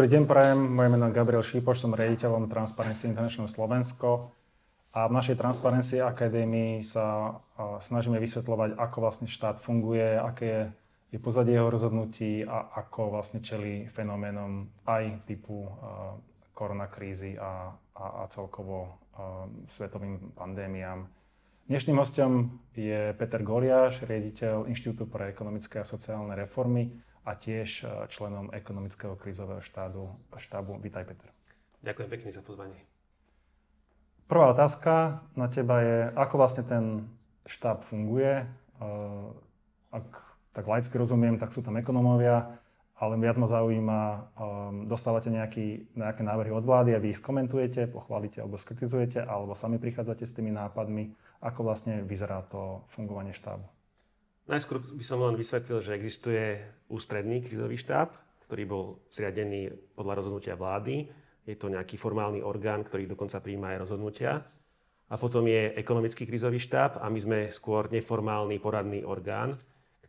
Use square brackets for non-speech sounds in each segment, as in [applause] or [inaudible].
Dobrý deň, prajem. Moje meno je Gabriel Šípoš, som riaditeľom Transparency International Slovensko. A v našej Transparency Akadémii sa snažíme vysvetľovať, ako vlastne štát funguje, aké je, pozadie jeho rozhodnutí a ako vlastne čeli fenoménom aj typu koronakrízy a, a, a celkovo svetovým pandémiám. Dnešným hostom je Peter Goliáš, riaditeľ Inštitútu pre ekonomické a sociálne reformy a tiež e, členom ekonomického krízového štádu, štábu. Vítaj, Peter. Ďakujem pekne za pozvanie. Prvá otázka na teba je, ako vlastne ten štáb funguje. E, ak tak laicky rozumiem, tak sú tam ekonomovia, ale viac ma zaujíma, e, dostávate nejaký, nejaké návrhy od vlády a vy ich skomentujete, pochválite alebo skritizujete, alebo sami prichádzate s tými nápadmi, ako vlastne vyzerá to fungovanie štábu. Najskôr by som len vysvetlil, že existuje ústredný krizový štáb, ktorý bol zriadený podľa rozhodnutia vlády. Je to nejaký formálny orgán, ktorý dokonca príjma aj rozhodnutia. A potom je ekonomický krizový štáb a my sme skôr neformálny poradný orgán,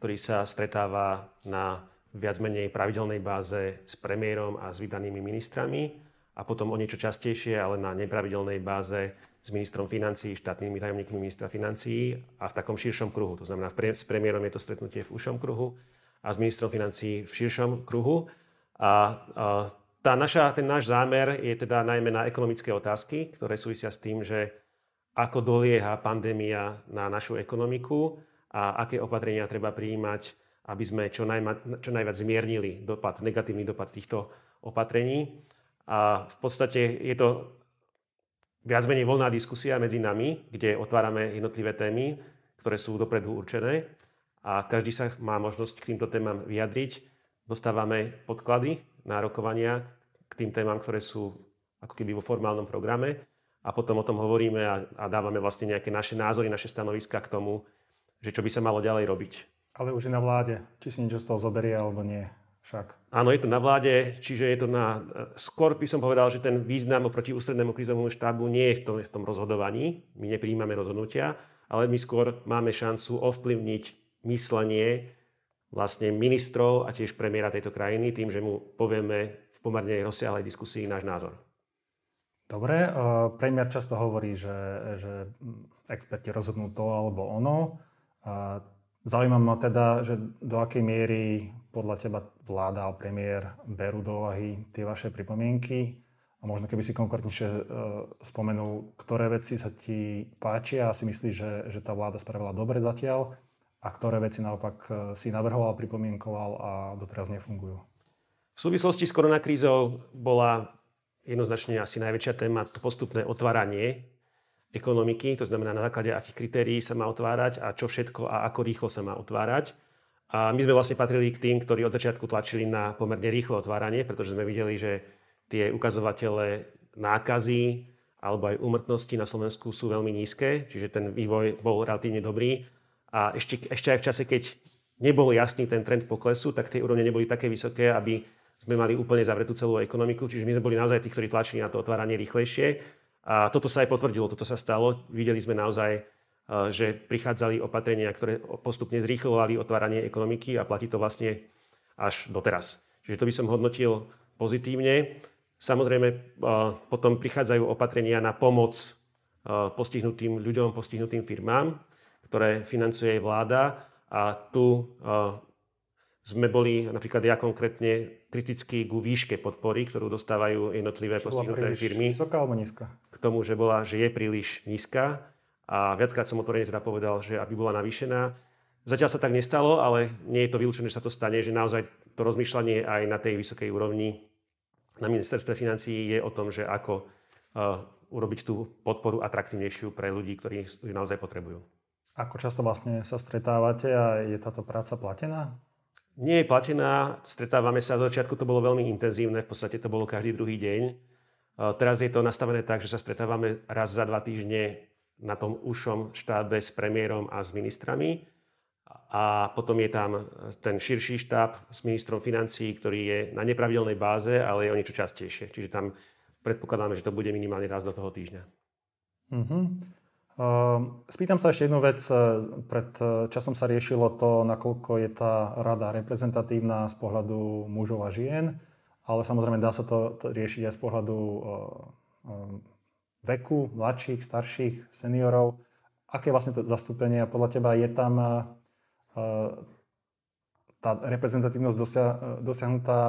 ktorý sa stretáva na viac menej pravidelnej báze s premiérom a s vydanými ministrami a potom o niečo častejšie, ale na nepravidelnej báze s ministrom financí, štátnymi tajomníkmi ministra financí a v takom širšom kruhu. To znamená, s premiérom je to stretnutie v ušom kruhu a s ministrom financí v širšom kruhu. A, a tá naša, ten náš zámer je teda najmä na ekonomické otázky, ktoré súvisia s tým, že ako dolieha pandémia na našu ekonomiku a aké opatrenia treba prijímať, aby sme čo, najma, čo najviac zmiernili dopad, negatívny dopad týchto opatrení. A v podstate je to viac menej voľná diskusia medzi nami, kde otvárame jednotlivé témy, ktoré sú dopredu určené a každý sa má možnosť k týmto témam vyjadriť. Dostávame podklady na rokovania k tým témam, ktoré sú ako keby vo formálnom programe a potom o tom hovoríme a, a dávame vlastne nejaké naše názory, naše stanoviska k tomu, že čo by sa malo ďalej robiť. Ale už je na vláde, či si niečo z toho zoberie alebo nie. Však. Áno, je to na vláde, čiže je to na... Skôr by som povedal, že ten význam proti ústrednému krizovému štábu nie je v tom, v tom rozhodovaní. My nepríjmame rozhodnutia, ale my skôr máme šancu ovplyvniť myslenie vlastne ministrov a tiež premiéra tejto krajiny tým, že mu povieme v pomerne rozsiahlej diskusii náš názor. Dobre, premiér často hovorí, že, že experti rozhodnú to alebo ono. Zaujíma ma teda, že do akej miery podľa teba vláda a premiér berú do ovahy tie vaše pripomienky? A možno keby si konkrétnejšie e, spomenul, ktoré veci sa ti páčia a si myslíš, že, že tá vláda spravila dobre zatiaľ a ktoré veci naopak e, si navrhoval, pripomienkoval a doteraz nefungujú. V súvislosti s koronakrízou bola jednoznačne asi najväčšia téma to postupné otváranie ekonomiky, to znamená na základe akých kritérií sa má otvárať a čo všetko a ako rýchlo sa má otvárať. A my sme vlastne patrili k tým, ktorí od začiatku tlačili na pomerne rýchle otváranie, pretože sme videli, že tie ukazovatele nákazy alebo aj úmrtnosti na Slovensku sú veľmi nízke, čiže ten vývoj bol relatívne dobrý. A ešte, ešte aj v čase, keď nebol jasný ten trend poklesu, tak tie úrovne neboli také vysoké, aby sme mali úplne zavretú celú ekonomiku, čiže my sme boli naozaj tí, ktorí tlačili na to otváranie rýchlejšie. A toto sa aj potvrdilo, toto sa stalo. Videli sme naozaj Eh, že prichádzali opatrenia, ktoré postupne zrýchlovali otváranie ekonomiky a platí to vlastne až doteraz. Čiže to by som hodnotil pozitívne. Samozrejme, eh, potom prichádzajú opatrenia na pomoc eh, postihnutým ľuďom, postihnutým firmám, ktoré financuje vláda. A tu sme boli, napríklad ja konkrétne, kriticky ku výške podpory, ktorú dostávajú jednotlivé postihnuté firmy. Vysoká alebo nízka? K tomu, že, bola, že je príliš nízka a viackrát som otvorene teda povedal, že aby bola navýšená. Zatiaľ sa tak nestalo, ale nie je to vylúčené, že sa to stane, že naozaj to rozmýšľanie aj na tej vysokej úrovni na ministerstve financií je o tom, že ako uh, urobiť tú podporu atraktívnejšiu pre ľudí, ktorí ju naozaj potrebujú. Ako často vlastne sa stretávate a je táto práca platená? Nie je platená, stretávame sa, do začiatku to bolo veľmi intenzívne, v podstate to bolo každý druhý deň. E, teraz je to nastavené tak, že sa stretávame raz za dva týždne na tom ušom štábe s premiérom a s ministrami. A potom je tam e, ten širší štáb s ministrom financií, ktorý je na nepravidelnej báze, ale je o niečo častejšie. Čiže tam predpokladáme, že to bude minimálne raz do toho týždňa. Mm-hmm. Spýtam sa ešte jednu vec. E, pred e, časom sa riešilo to, nakoľko je tá rada reprezentatívna z pohľadu mužov a žien, ale samozrejme dá sa to riešiť aj z pohľadu veku, mladších, starších, seniorov. Aké je vlastne to zastúpenie a podľa teba je tam eh, eh, tá reprezentatívnosť dosia- eh, dosiahnutá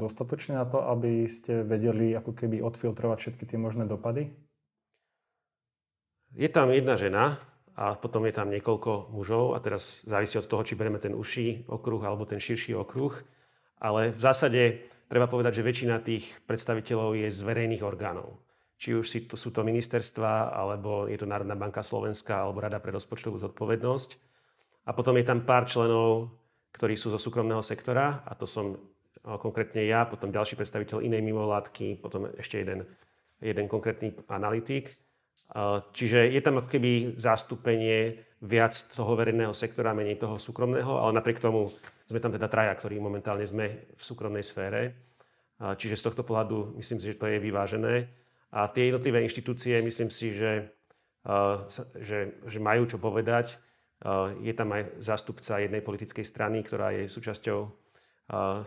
dostatočne na to, aby ste vedeli ako keby odfiltrovať všetky tie možné dopady? Je tam jedna žena a potom je tam niekoľko mužov a teraz závisí od toho, či bereme ten užší okruh alebo ten širší okruh. Ale v zásade treba povedať, že väčšina tých predstaviteľov je z verejných orgánov či už si to, sú to ministerstva, alebo je to Národná banka Slovenska, alebo Rada pre rozpočtovú zodpovednosť. A potom je tam pár členov, ktorí sú zo súkromného sektora, a to som konkrétne ja, potom ďalší predstaviteľ inej mimovládky, potom ešte jeden, jeden konkrétny analytik. Čiže je tam ako keby zastúpenie viac toho verejného sektora, menej toho súkromného, ale napriek tomu sme tam teda traja, ktorí momentálne sme v súkromnej sfére. Čiže z tohto pohľadu myslím si, že to je vyvážené. A tie jednotlivé inštitúcie, myslím si, že, že, že majú čo povedať. Je tam aj zástupca jednej politickej strany, ktorá je súčasťou,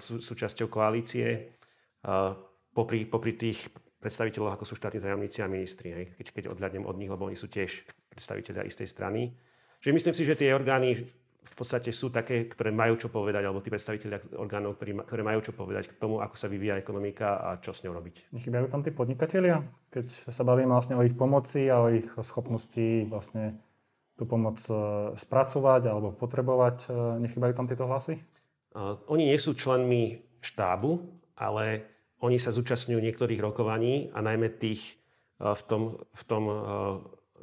sú, súčasťou koalície. Popri, popri tých predstaviteľov, ako sú štátni tajomníci a ministri, hej, keď, keď odhľadnem od nich, lebo oni sú tiež predstaviteľia istej strany. Čiže myslím si, že tie orgány v podstate sú také, ktoré majú čo povedať, alebo tí predstaviteľia orgánov, ktorí, ktoré majú čo povedať k tomu, ako sa vyvíja ekonomika a čo s ňou robiť. Chýbajú tam tí podnikatelia, keď sa bavíme vlastne o ich pomoci a o ich schopnosti vlastne tú pomoc e, spracovať alebo potrebovať. E, Nechybajú tam tieto hlasy? oni nie sú členmi štábu, ale oni sa zúčastňujú niektorých rokovaní a najmä tých e, v tom, v tom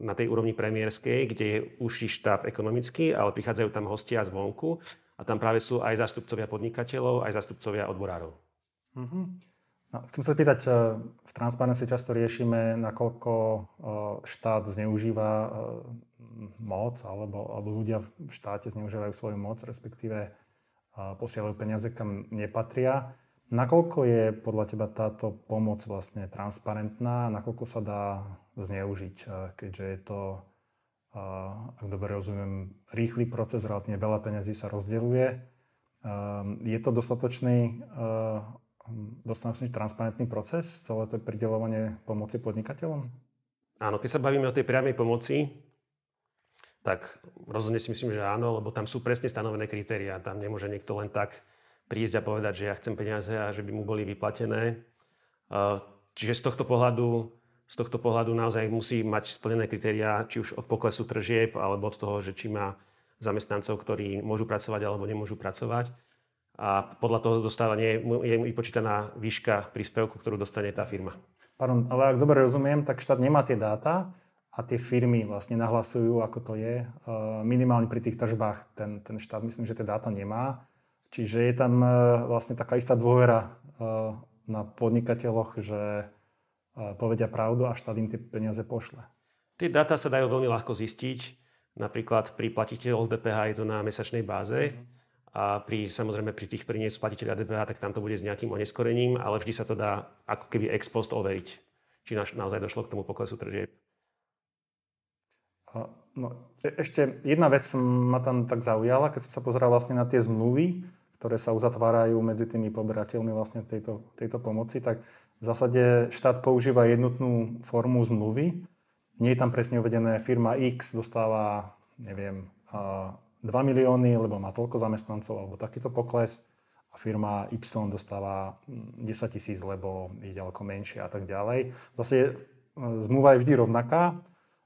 na tej úrovni premiérskej, kde je užší štáb ekonomický, ale prichádzajú tam hostia zvonku a tam práve sú aj zástupcovia podnikateľov, aj zástupcovia odborárov. Mm-hmm. No, chcem sa spýtať, e, v Transparency často riešime, nakoľko e, štát zneužíva e, moc, alebo, alebo ľudia v štáte zneužívajú svoju moc, respektíve posielajú peniaze, kam nepatria. Nakoľko je podľa teba táto pomoc vlastne transparentná? Nakoľko sa dá zneužiť, keďže je to, ak dobre rozumiem, rýchly proces, relatívne veľa peniazí sa rozdeluje. Ehm, je to dostatočný, ehm, dostatočný transparentný proces, celé to pridelovanie pomoci podnikateľom? Áno, keď sa bavíme o tej priamej pomoci, tak rozhodne si myslím, že áno, lebo tam sú presne stanovené kritéria. Tam nemôže niekto len tak prísť a povedať, že ja chcem peniaze a že by mu boli vyplatené. Čiže z tohto pohľadu z tohto pohľadu naozaj musí mať splnené kritériá, či už od poklesu tržieb, alebo od toho, že či má zamestnancov, ktorí môžu pracovať alebo nemôžu pracovať. A podľa toho dostávanie je vypočítaná výška príspevku, ktorú dostane tá firma. Pardon, ale ak dobre rozumiem, tak štát nemá tie dáta a tie firmy vlastne nahlasujú, ako to je. Eh, minimálne pri tých tržbách ten, ten štát myslím, že tie dáta nemá. Čiže je tam eh, vlastne taká istá dôvera eh, na podnikateľoch, že povedia pravdu a štát im tie peniaze pošle. Tie dáta sa dajú veľmi ľahko zistiť. Napríklad pri platiteľoch DPH je to na mesačnej báze. Mm-hmm. A pri, samozrejme pri tých, ktorí nie sú platiteľa DPH, tak tam to bude s nejakým oneskorením, ale vždy sa to dá ako keby ex post overiť, či na, naozaj došlo k tomu poklesu tržieb. No, e, ešte jedna vec ma tam tak zaujala, keď som sa pozeral vlastne na tie zmluvy, ktoré sa uzatvárajú medzi tými poberateľmi vlastne tejto, tejto pomoci, tak v zásade štát používa jednotnú formu zmluvy. Nie je tam presne uvedené, firma X dostáva, neviem, 2 milióny, lebo má toľko zamestnancov alebo takýto pokles a firma Y dostáva 10 hm, tisíc, lebo je ďaleko menšie a tak ďalej. Zase e, zmluva je vždy rovnaká.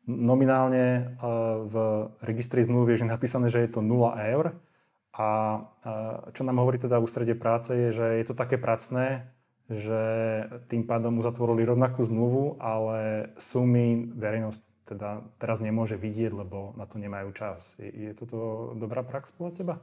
Nominálne e, v registri zmluvy je napísané, že je to 0 eur. A e, čo nám hovorí teda ústredie práce je, že je to také pracné, že tým pádom uzatvorili rovnakú zmluvu, ale sumy verejnosť teda teraz nemôže vidieť, lebo na to nemajú čas. Je, je toto dobrá prax podľa teba?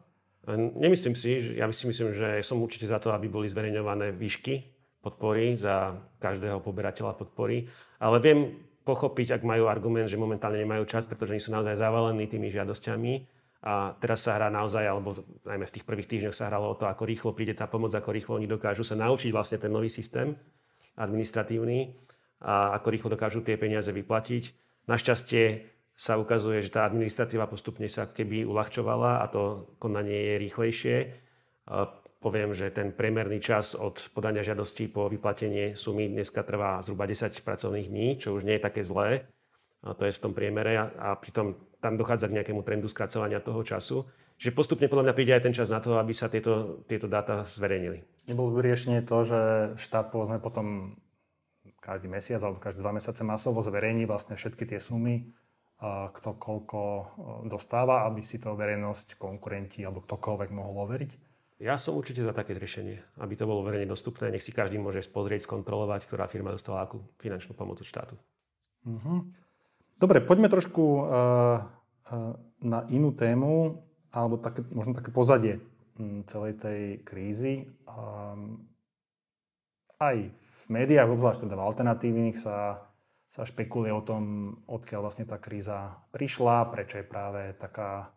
Hm, nemyslím si, ja si myslím, že som určite za to, aby boli zverejňované výšky podpory za každého poberateľa podpory, ale viem pochopiť, ak majú argument, že momentálne nemajú čas, pretože oni sú naozaj zavalení tými žiadosťami a teraz sa hrá naozaj, alebo najmä v tých prvých týždňoch sa hralo o to, ako rýchlo príde tá pomoc, ako rýchlo oni dokážu sa naučiť vlastne ten nový systém administratívny a ako rýchlo dokážu tie peniaze vyplatiť. Našťastie sa ukazuje, že tá administratíva postupne sa keby uľahčovala a to konanie je rýchlejšie. Poviem, že ten priemerný čas od podania žiadosti po vyplatenie sumy dneska trvá zhruba 10 pracovných dní, čo už nie je také zlé a to je v tom priemere a, a pritom tam dochádza k nejakému trendu skracovania toho času. Že postupne podľa mňa príde aj ten čas na to, aby sa tieto, tieto dáta zverejnili. Nebolo by riešenie to, že štát povedzme potom každý mesiac alebo každé dva mesiace masovo zverejní vlastne všetky tie sumy, kto koľko e, dostáva, aby si to verejnosť, konkurenti alebo ktokoľvek mohol overiť? Ja som určite za také riešenie, aby to bolo verejne dostupné. Nech si každý môže spozrieť, skontrolovať, ktorá firma dostala akú finančnú pomoc od štátu. Uh-huh. Dobre, poďme trošku eh, eh, na inú tému, alebo také, možno také pozadie hm, celej tej krízy. Ehm, aj v médiách, obzvlášť teda v alternatívnych, sa, sa špekuluje o tom, odkiaľ vlastne tá kríza prišla, prečo je práve taká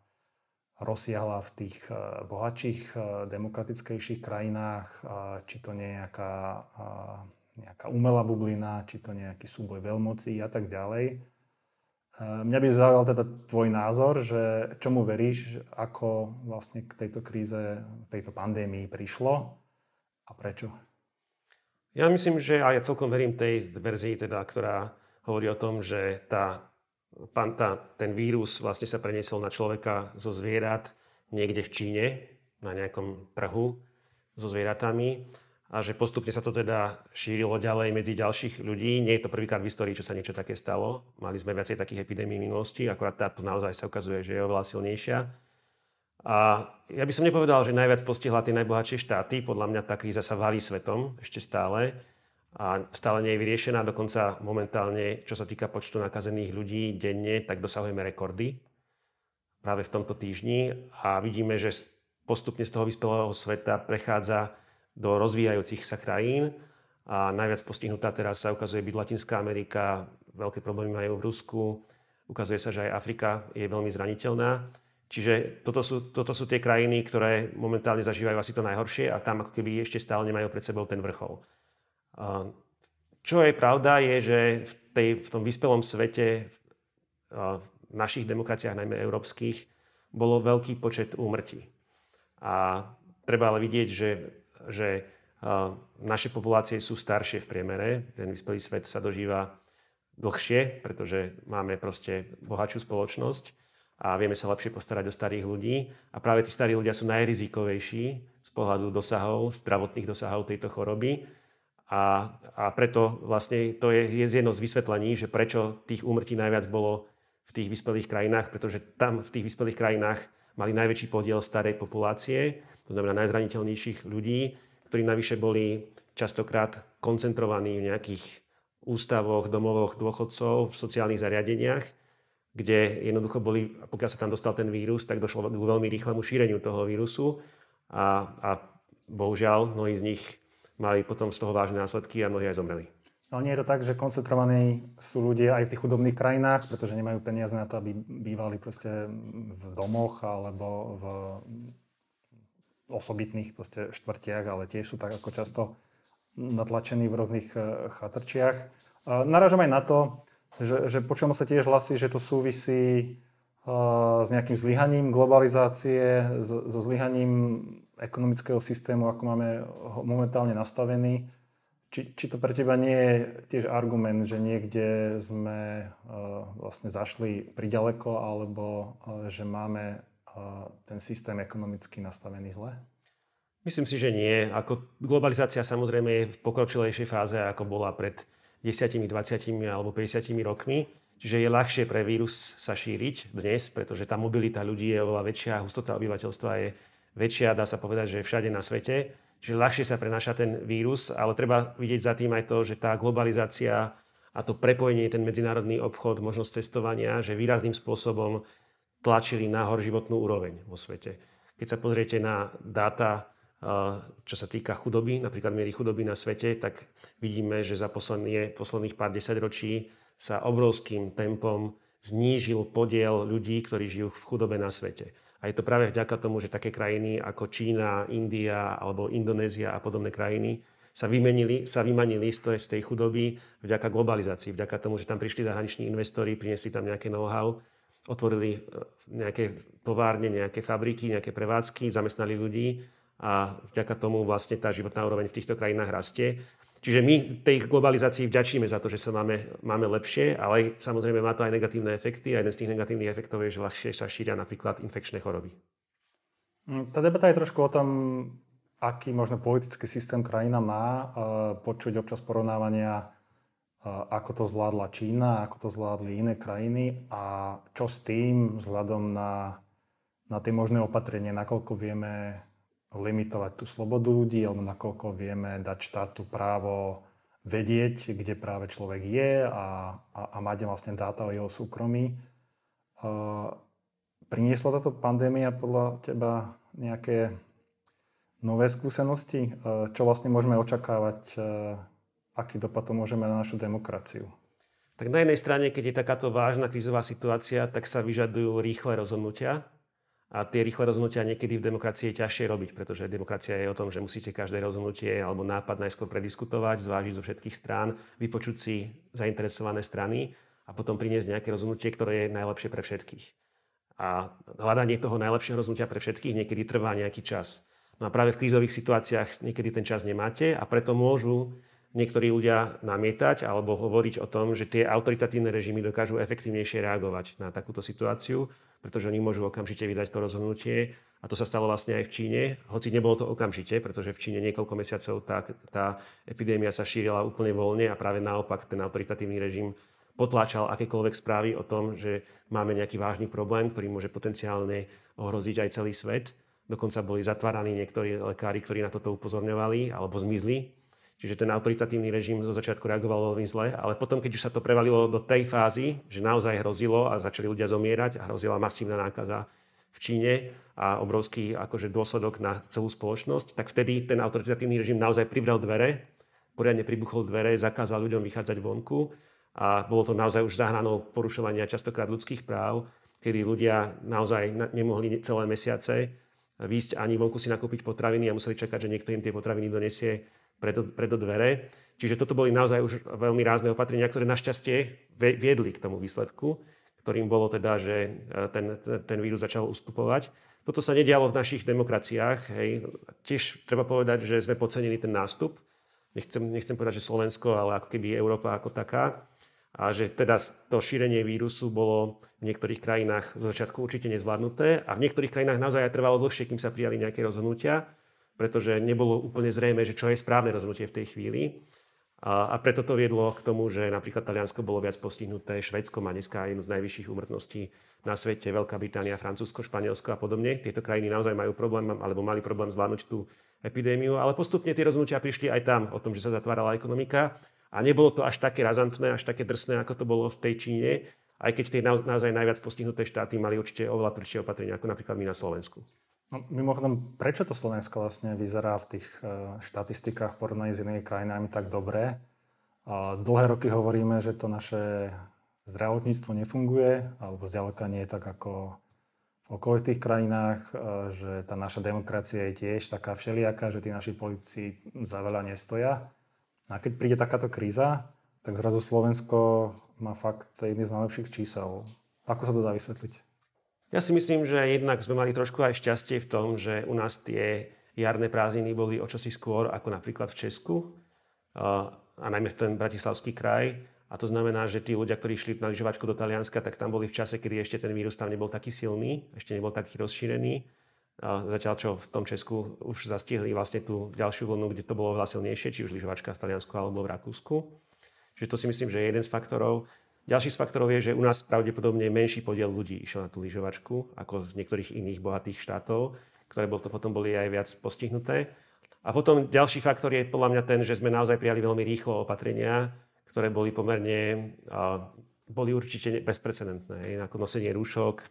rozsiahla v tých eh, bohatších, demokratickejších krajinách, či to nejaká, nejaká umelá bublina, či to nejaký súboj veľmocí a tak ďalej. Eh, mňa by zaujal teda tvoj názor, že čomu veríš, ako vlastne k tejto kríze, tejto pandémii prišlo a prečo? Ja myslím, že a ja celkom verím tej verzii, teda, ktorá hovorí o tom, že tá, pan, tá, ten vírus vlastne sa preniesol na človeka zo zvierat niekde v Číne, na nejakom trhu so zvieratami a že postupne sa to teda šírilo ďalej medzi ďalších ľudí. Nie je to prvýkrát v histórii, čo sa niečo také stalo. Mali sme viacej takých epidémií v minulosti, akorát táto naozaj sa ukazuje, že je oveľa silnejšia. A ja by som nepovedal, že najviac postihla tie najbohatšie štáty. Podľa mňa tá kríza sa valí svetom ešte stále a stále nie je vyriešená. Dokonca momentálne, čo sa týka počtu nakazených ľudí denne, tak dosahujeme rekordy práve v tomto týždni a vidíme, že postupne z toho vyspelého sveta prechádza do rozvíjajúcich sa krajín. A najviac postihnutá teraz sa ukazuje byť Latinská Amerika, veľké problémy majú v Rusku, ukazuje sa, že aj Afrika je veľmi zraniteľná. Čiže toto sú, toto sú tie krajiny, ktoré momentálne zažívajú asi to najhoršie a tam ako keby ešte stále nemajú pred sebou ten vrchol. Čo je pravda, je, že v, tej, v tom vyspelom svete, v našich demokraciách, najmä európskych, bolo veľký počet úmrtí. A treba ale vidieť, že že naše populácie sú staršie v priemere, ten vyspelý svet sa dožíva dlhšie, pretože máme proste bohatšiu spoločnosť a vieme sa lepšie postarať o starých ľudí. A práve tí starí ľudia sú najrizikovejší z pohľadu dosahov, zdravotných dosahov tejto choroby. A, a preto vlastne to je, je jedno z vysvetlení, že prečo tých úmrtí najviac bolo v tých vyspelých krajinách, pretože tam v tých vyspelých krajinách mali najväčší podiel starej populácie to znamená najzraniteľnejších ľudí, ktorí navyše boli častokrát koncentrovaní v nejakých ústavoch, domovoch dôchodcov, v sociálnych zariadeniach, kde jednoducho boli, pokiaľ sa tam dostal ten vírus, tak došlo k veľmi rýchlemu šíreniu toho vírusu a, a bohužiaľ mnohí z nich mali potom z toho vážne následky a mnohí aj zomreli. Ale no, nie je to tak, že koncentrovaní sú ľudia aj v tých chudobných krajinách, pretože nemajú peniaze na to, aby bývali proste v domoch alebo v osobitných proste štvrtiach, ale tiež sú tak ako často natlačení v rôznych e, chatrčiach. Narážam aj na to, že, že počujem sa tiež hlasy, že to súvisí e, s nejakým zlyhaním globalizácie, so zlyhaním ekonomického systému, ako máme momentálne nastavený. Či, či to pre teba nie je tiež argument, že niekde sme e, vlastne zašli priďaleko, alebo že máme ten systém ekonomicky nastavený zle? Myslím si, že nie. Ako globalizácia samozrejme je v pokročilejšej fáze, ako bola pred 10, 20 alebo 50 rokmi. Čiže je ľahšie pre vírus sa šíriť dnes, pretože tá mobilita ľudí je oveľa väčšia, hustota obyvateľstva je väčšia, dá sa povedať, že všade na svete. Čiže ľahšie sa prenáša ten vírus, ale treba vidieť za tým aj to, že tá globalizácia a to prepojenie, ten medzinárodný obchod, možnosť cestovania, že výrazným spôsobom tlačili nahor životnú úroveň vo svete. Keď sa pozriete na dáta, eh, čo sa týka chudoby, napríklad miery chudoby na svete, tak vidíme, že za posledné, posledných pár desaťročí sa obrovským tempom znížil podiel ľudí, ktorí žijú v chudobe na svete. A je to práve vďaka tomu, že také krajiny ako Čína, India alebo Indonézia a podobné krajiny sa, vymenili, sa vymanili z tej chudoby vďaka globalizácii, vďaka tomu, že tam prišli zahraniční investori, priniesli tam nejaké know-how otvorili e, nejaké továrne, nejaké fabriky, nejaké prevádzky, zamestnali ľudí a vďaka tomu vlastne tá životná úroveň v týchto krajinách rastie. Čiže my tej globalizácii vďačíme za to, že sa máme, máme lepšie, ale samozrejme má to aj negatívne efekty a jeden z tých negatívnych efektov je, že ľahšie sa šíria napríklad infekčné choroby. Mm, tá debata je trošku o tom, aký možno politický systém krajina má. E, počuť občas porovnávania ako to zvládla Čína, ako to zvládli iné krajiny a čo s tým vzhľadom na, na tie možné opatrenie, nakoľko vieme limitovať tú slobodu ľudí alebo nakoľko vieme dať štátu právo vedieť, kde práve človek je a, a, a mať vlastne dáta o jeho súkromí. Uh, priniesla táto pandémia podľa teba nejaké nové skúsenosti? Uh, čo vlastne môžeme očakávať uh, aký dopad to môže mať na našu demokraciu. Tak na jednej strane, keď je takáto vážna krízová situácia, tak sa vyžadujú rýchle rozhodnutia. A tie rýchle rozhodnutia niekedy v demokracii je ťažšie robiť, pretože demokracia je o tom, že musíte každé rozhodnutie alebo nápad najskôr prediskutovať, zvážiť zo všetkých strán, vypočuť si zainteresované strany a potom priniesť nejaké rozhodnutie, ktoré je najlepšie pre všetkých. A hľadanie toho najlepšieho rozhodnutia pre všetkých niekedy trvá nejaký čas. No a práve v krízových situáciách niekedy ten čas nemáte a preto môžu niektorí ľudia namietať alebo hovoriť o tom, že tie autoritatívne režimy dokážu efektívnejšie reagovať na takúto situáciu, pretože oni môžu okamžite vydať to rozhodnutie. A to sa stalo vlastne aj v Číne, hoci nebolo to okamžite, pretože v Číne niekoľko mesiacov tá, tá epidémia sa šírila úplne voľne a práve naopak ten autoritatívny režim potláčal akékoľvek správy o tom, že máme nejaký vážny problém, ktorý môže potenciálne ohroziť aj celý svet. Dokonca boli zatváraní niektorí lekári, ktorí na toto upozorňovali alebo zmizli Čiže ten autoritatívny režim zo začiatku reagoval veľmi zle, ale potom, keď už sa to prevalilo do tej fázy, že naozaj hrozilo a začali ľudia zomierať a hrozila masívna nákaza v Číne a obrovský akože, dôsledok na celú spoločnosť, tak vtedy ten autoritatívny režim naozaj privral dvere, poriadne pribuchol dvere, zakázal ľuďom vychádzať vonku a bolo to naozaj už zahranou porušovania častokrát ľudských práv, kedy ľudia naozaj nemohli celé mesiace výjsť ani vonku si nakúpiť potraviny a museli čakať, že niekto im tie potraviny donesie predo, predo dvere. Čiže toto boli naozaj už veľmi rázne opatrenia, ktoré našťastie viedli k tomu výsledku, ktorým bolo teda, že e, ten, ten vírus začal ustupovať. Toto sa nedialo v našich demokraciách. Hej. Tiež treba povedať, že sme podcenili ten nástup. Nechcem, nechcem povedať, že Slovensko, ale ako keby Európa ako taká. A že teda to šírenie vírusu bolo v niektorých krajinách z začiatku určite nezvládnuté a v niektorých krajinách naozaj aj trvalo dlhšie, kým sa prijali nejaké rozhodnutia pretože nebolo úplne zrejme, že čo je správne rozhodnutie v tej chvíli. A, a preto to viedlo k tomu, že napríklad Taliansko bolo viac postihnuté, Švedsko má dneska jednu z najvyšších úmrtností na svete, Veľká Británia, Francúzsko, Španielsko a podobne. Tieto krajiny naozaj majú problém, alebo mali problém zvládnuť tú epidémiu, ale postupne tie rozhodnutia prišli aj tam o tom, že sa zatvárala ekonomika a nebolo to až také razantné, až také drsné, ako to bolo v tej Číne, aj keď tie naozaj najviac postihnuté štáty mali určite oveľa tvrdšie opatrenia, ako napríklad my na Slovensku. No, mimochodom, prečo to Slovensko vlastne vyzerá v tých e, štatistikách porovnaní s inými krajinami tak dobre? Dlhé roky hovoríme, že to naše zdravotníctvo nefunguje, alebo zďaleka nie je tak ako v okolitých krajinách, e, že tá naša demokracia je tiež taká všelijaká, že tí naši politici za veľa nestoja. A keď príde takáto kríza, tak zrazu Slovensko má fakt jedný z najlepších čísel. Ako sa to dá vysvetliť? Ja si myslím, že jednak sme mali trošku aj šťastie v tom, že u nás tie jarné prázdniny boli o čosi skôr ako napríklad v Česku a najmä ten bratislavský kraj. A to znamená, že tí ľudia, ktorí šli na lyžovačku do Talianska, tak tam boli v čase, kedy ešte ten vírus tam nebol taký silný, ešte nebol taký rozšírený. A zatiaľ, čo v tom Česku už zastihli vlastne tú ďalšiu vlnu, kde to bolo veľa silnejšie, či už lyžovačka v Taliansku alebo v Rakúsku. Čiže to si myslím, že je jeden z faktorov. Ďalší z faktorov je, že u nás pravdepodobne menší podiel ľudí išiel na tú lyžovačku ako z niektorých iných bohatých štátov, ktoré bol, to potom boli aj viac postihnuté. A potom ďalší faktor je podľa mňa ten, že sme naozaj prijali veľmi rýchlo opatrenia, ktoré boli pomerne, boli určite bezprecedentné. Ako nosenie rúšok,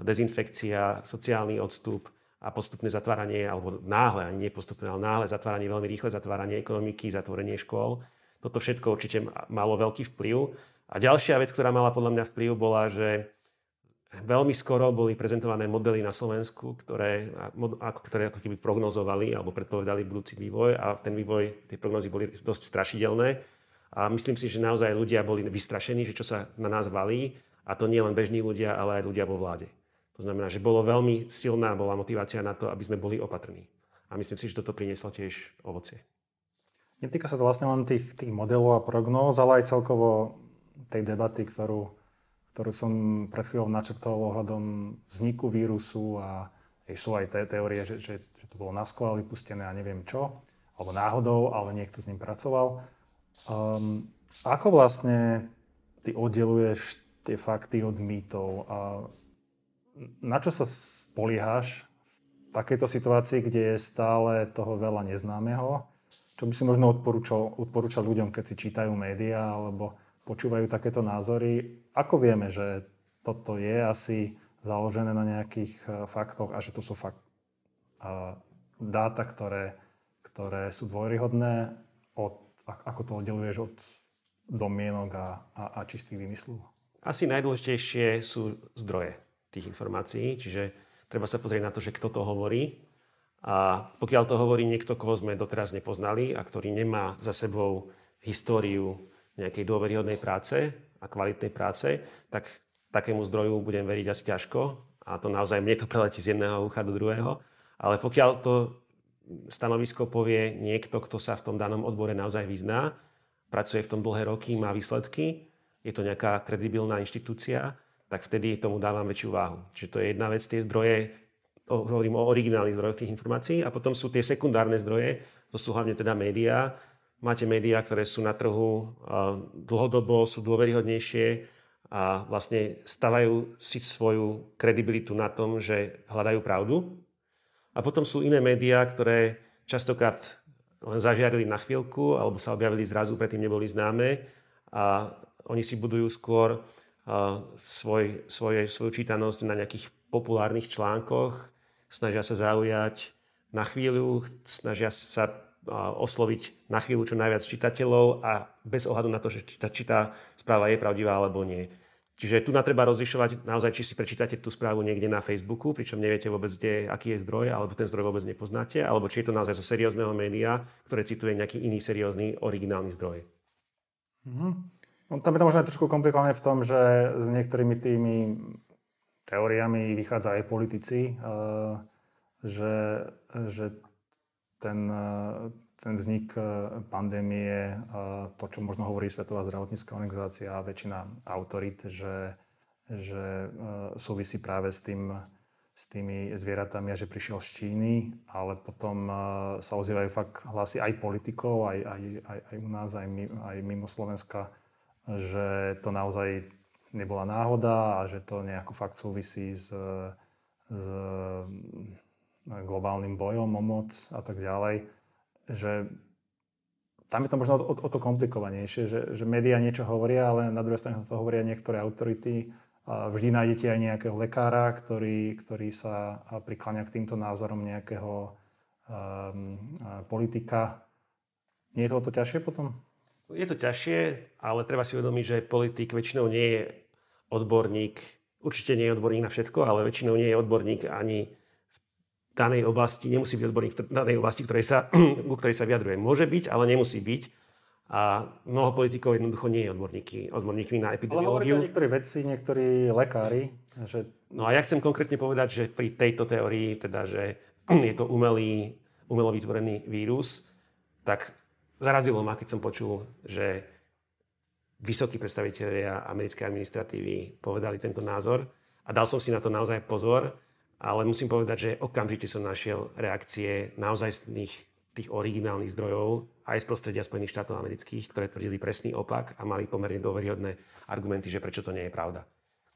dezinfekcia, sociálny odstup a postupné zatváranie, alebo náhle, ani nie postupné, ale náhle zatváranie, veľmi rýchle zatváranie ekonomiky, zatvorenie škôl. Toto všetko určite malo veľký vplyv. A ďalšia vec, ktorá mala podľa mňa vplyv, bola, že veľmi skoro boli prezentované modely na Slovensku, ktoré ako, ktoré ako keby prognozovali alebo predpovedali budúci vývoj a ten vývoj, tie prognozy boli dosť strašidelné. A myslím si, že naozaj ľudia boli vystrašení, že čo sa na nás valí a to nie len bežní ľudia, ale aj ľudia vo vláde. To znamená, že bolo veľmi silná bola motivácia na to, aby sme boli opatrní. A myslím si, že toto prinieslo tiež ovocie. Netýka sa to vlastne len tých, tých modelov a prognóz, ale aj celkovo tej debaty, ktorú, ktorú som pred chvíľou načrtoval ohľadom vzniku vírusu a sú aj te, teórie, že, že, že to bolo na skvál vypustené a neviem čo, alebo náhodou, ale niekto s ním pracoval. Um, ako vlastne ty oddeluješ tie fakty od mýtov a na čo sa spoliehaš v takejto situácii, kde je stále toho veľa neznámeho? Čo by si možno odporúčal, odporúčal ľuďom, keď si čítajú médiá alebo počúvajú takéto názory. Ako vieme, že toto je asi založené na nejakých e, faktoch a že to sú fakt e, dáta, ktoré, ktoré sú dôveryhodné, od, ako to oddeluješ od domienok a, a, a čistých vymyslov? Asi najdôležitejšie sú zdroje tých informácií, čiže treba sa pozrieť na to, že kto to hovorí. A pokiaľ to hovorí niekto, koho sme doteraz nepoznali a ktorý nemá za sebou históriu nejakej dôveryhodnej práce a kvalitnej práce, tak takému zdroju budem veriť asi ťažko a to naozaj mne to preletí z jedného ucha do druhého. Ale pokiaľ to stanovisko povie niekto, kto sa v tom danom odbore naozaj vyzná, pracuje v tom dlhé roky, má výsledky, je to nejaká kredibilná inštitúcia, tak vtedy tomu dávam väčšiu váhu. Čiže to je jedna vec, tie zdroje, hovorím o originálnych zdrojoch tých informácií a potom sú tie sekundárne zdroje, to sú hlavne teda médiá, máte médiá, ktoré sú na trhu dlhodobo, sú dôveryhodnejšie a vlastne stavajú si svoju kredibilitu na tom, že hľadajú pravdu. A potom sú iné médiá, ktoré častokrát len zažiarili na chvíľku alebo sa objavili zrazu, predtým neboli známe a oni si budujú skôr svoj, svoje, svoju čítanosť na nejakých populárnych článkoch, snažia sa zaujať na chvíľu, snažia sa osloviť na chvíľu čo najviac čitateľov a bez ohľadu na to, že tá tá správa je pravdivá alebo nie. Čiže tu na treba rozlišovať naozaj, či si prečítate tú správu niekde na Facebooku, pričom neviete vôbec, kde, aký je zdroj, alebo ten zdroj vôbec nepoznáte, alebo či je to naozaj zo seriózneho média, ktoré cituje nejaký iný seriózny originálny zdroj. Mm-hmm. No, tam je to možno aj trošku komplikované v tom, že s niektorými tými teóriami vychádza aj politici, že, že ten, e, ten vznik e, pandémie, e, to, čo možno hovorí Svetová zdravotnícká organizácia a väčšina autorít, že, že súvisí práve s, tým, s tými zvieratami a že prišiel z Číny, ale potom sa ozývajú fakt hlasy aj politikov, aj, aj, aj, aj u nás, aj, mimo, aj mimo Slovenska, že to naozaj nebola náhoda a že to nejako fakt súvisí s, s globálnym bojom o moc a tak ďalej, že tam je to možno o, o to komplikovanejšie, že, že médiá niečo hovoria, ale na druhej strane to hovoria niektoré autority. vždy nájdete aj nejakého lekára, ktorý, ktorý sa prikláňa k týmto názorom nejakého um, politika. Nie je to o to ťažšie potom? Je to ťažšie, ale treba si uvedomiť, že politik väčšinou nie je odborník, určite nie je odborník na všetko, ale väčšinou nie je odborník ani danej oblasti, nemusí byť odborník v danej oblasti, ktorej sa, [clears throat] ku ktorej sa vyjadruje. Môže byť, ale nemusí byť. A mnoho politikov jednoducho nie je odborníky, odborníkmi na epidemiológiu. Ale niektorí vedci, niektorí lekári. Že... No a ja chcem konkrétne povedať, že pri tejto teórii, teda, že [clears throat] je to umelý, umelo vytvorený vírus, tak zarazilo ma, keď som počul, že vysokí predstavitelia americkej administratívy povedali tento názor a dal som si na to naozaj pozor ale musím povedať, že okamžite som našiel reakcie naozaj tých originálnych zdrojov aj z prostredia Spojených štátov amerických, ktoré tvrdili presný opak a mali pomerne dôveryhodné argumenty, že prečo to nie je pravda.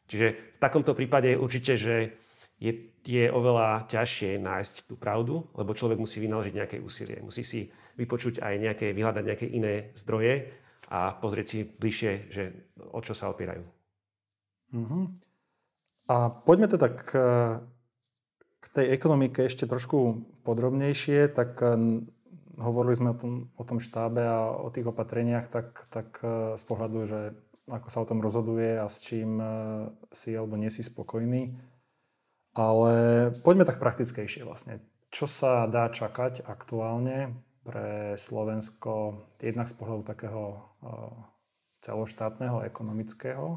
Čiže v takomto prípade určite, že je, je oveľa ťažšie nájsť tú pravdu, lebo človek musí vynaložiť nejaké úsilie. Musí si vypočuť aj nejaké, vyhľadať nejaké iné zdroje a pozrieť si bližšie, že o čo sa opierajú. Uh-huh. A poďme teda k k tej ekonomike ešte trošku podrobnejšie, tak eh, hovorili sme o tom, o tom štábe a o tých opatreniach, tak, tak eh, z pohľadu, že ako sa o tom rozhoduje a s čím eh, si alebo nie si spokojný. Ale poďme tak praktickejšie vlastne. Čo sa dá čakať aktuálne pre Slovensko, jednak z pohľadu takého celoštátneho, ekonomického,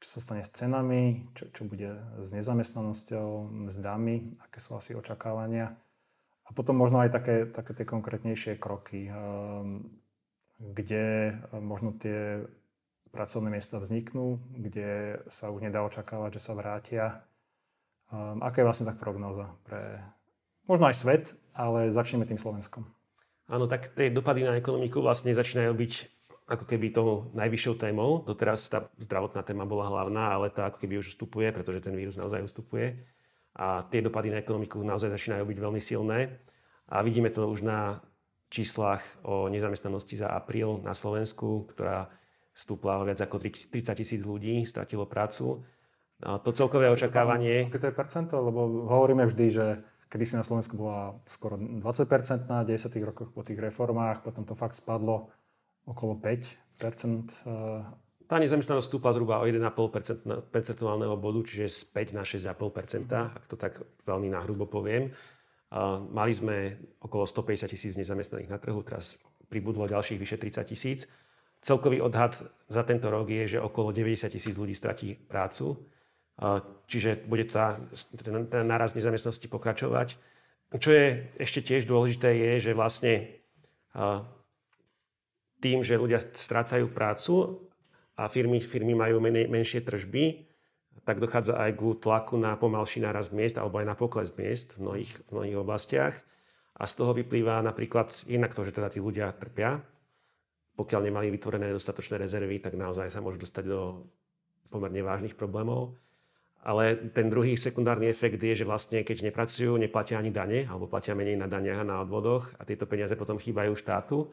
čo sa stane s cenami, čo, čo bude s nezamestnanosťou, mzdami, aké sú asi očakávania. A potom možno aj také, také tie konkrétnejšie kroky, ehm, kde e, možno tie pracovné miesta vzniknú, kde sa už nedá očakávať, že sa vrátia. Ehm, aká je vlastne tak prognóza pre možno aj svet, ale začneme tým Slovenskom. Áno, tak tie dopady na ekonomiku vlastne začínajú byť ako keby tou najvyššou témou. Doteraz tá zdravotná téma bola hlavná, ale tá ako keby už vstupuje, pretože ten vírus naozaj vstupuje. A tie dopady na ekonomiku naozaj začínajú byť veľmi silné. A vidíme to už na číslach o nezamestnanosti za apríl na Slovensku, ktorá stúpla o viac ako 30 tisíc ľudí, stratilo prácu. A to celkové očakávanie... Aké to je percento? Lebo hovoríme vždy, že kedy si na Slovensku bola skoro 20 na 10 rokoch po tých reformách, potom to fakt spadlo okolo 5 eh, Tá nezamestnanosť stúpla zhruba o 1,5 percentuálneho bodu, čiže z 5 na 6,5 mhm. ak to tak veľmi nahrubo poviem. Mali sme okolo 150 tisíc nezamestnaných na trhu, teraz pribudlo ďalších vyše 30 tisíc. Celkový odhad za tento rok je, že okolo 90 tisíc ľudí stratí prácu, čiže bude tá, ten náraz nezamestnanosti pokračovať. Čo je ešte tiež dôležité, je, že vlastne tým, že ľudia strácajú prácu a firmy, firmy majú menej, menšie tržby, tak dochádza aj k tlaku na pomalší náraz miest alebo aj na pokles miest v mnohých, v mnohých oblastiach. A z toho vyplýva napríklad inak to, že teda tí ľudia trpia. Pokiaľ nemali vytvorené dostatočné rezervy, tak naozaj sa môžu dostať do pomerne vážnych problémov. Ale ten druhý sekundárny efekt je, že vlastne keď nepracujú, neplatia ani dane, alebo platia menej na daniach a na odvodoch a tieto peniaze potom chýbajú štátu